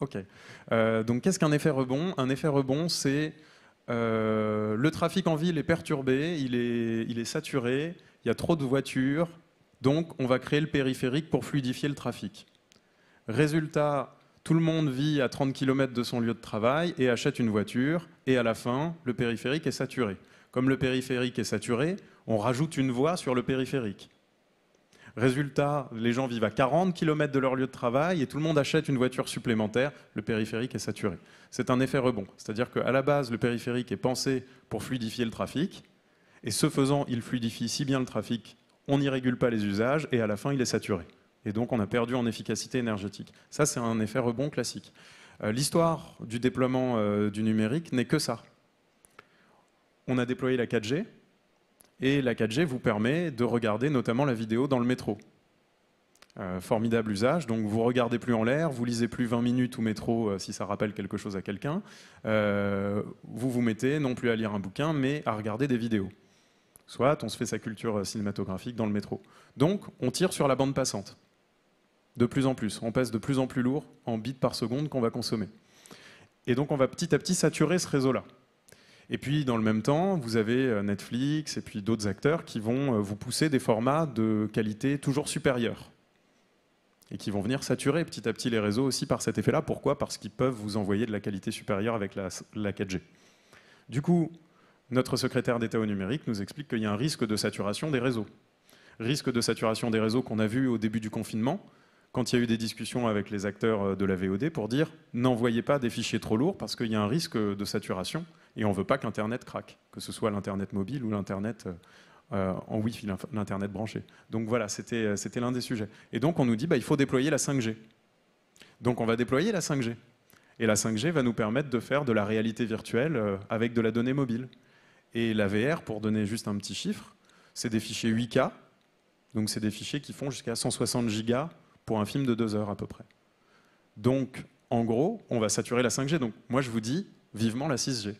Ok. Euh, donc qu'est-ce qu'un effet rebond Un effet rebond, c'est euh, le trafic en ville est perturbé, il est saturé, il y a trop de voitures, donc on va créer le périphérique pour fluidifier le trafic. Résultat, tout le monde vit à 30 km de son lieu de travail et achète une voiture, et à la fin, le périphérique est saturé. Comme le périphérique est saturé, on rajoute une voie sur le périphérique. Résultat, les gens vivent à 40 km de leur lieu de travail et tout le monde achète une voiture supplémentaire. Le périphérique est saturé. C'est un effet rebond. C'est-à-dire qu'à la base, le périphérique est pensé pour fluidifier le trafic. Et ce faisant, il fluidifie si bien le trafic, on n'y régule pas les usages et à la fin, il est saturé. Et donc, on a perdu en efficacité énergétique. Ça, c'est un effet rebond classique. Euh, l'histoire du déploiement euh, du numérique n'est que ça. On a déployé la 4G, et la 4G vous permet de regarder notamment la vidéo dans le métro. Euh, formidable usage, donc vous regardez plus en l'air, vous lisez plus 20 minutes au métro euh, si ça rappelle quelque chose à quelqu'un, euh, vous vous mettez non plus à lire un bouquin, mais à regarder des vidéos. Soit on se fait sa culture cinématographique dans le métro. Donc on tire sur la bande passante, de plus en plus. On passe de plus en plus lourd en bits par seconde qu'on va consommer. Et donc on va petit à petit saturer ce réseau-là. Et puis, dans le même temps, vous avez euh, Netflix et puis d'autres acteurs qui vont euh, vous pousser des formats de qualité toujours supérieure et qui vont venir saturer petit à petit les réseaux aussi par cet effet-là. Pourquoi Parce qu'ils peuvent vous envoyer de la qualité supérieure avec la, la 4G. Du coup, notre secrétaire d'État au numérique nous explique qu'il y a un risque de saturation des réseaux. Risque de saturation des réseaux qu'on a vu au début du confinement, quand il y a eu des discussions avec les acteurs euh, de la VOD pour dire n'envoyez pas des fichiers trop lourds parce qu'il y a un risque de saturation et on ne veut pas que l'Internet craque, que ce soit l'Internet mobile ou l'Internet euh, euh, en Wi-Fi, l'Internet branché. Donc voilà, euh, c'était l'un des sujets. Et donc on nous dit, bah, il faut déployer la 5G. Donc on va déployer la 5G. Et la 5G va nous permettre de faire de la réalité virtuelle avec de la donnée mobile. Et la VR, pour donner juste un petit chiffre, c'est des fichiers 8K, donc c'est des fichiers qui font jusqu'à 160 gigas pour un film de 2 heures à peu près. Donc en gros, on va saturer la 5G. Donc moi je vous dis vivement la 6G.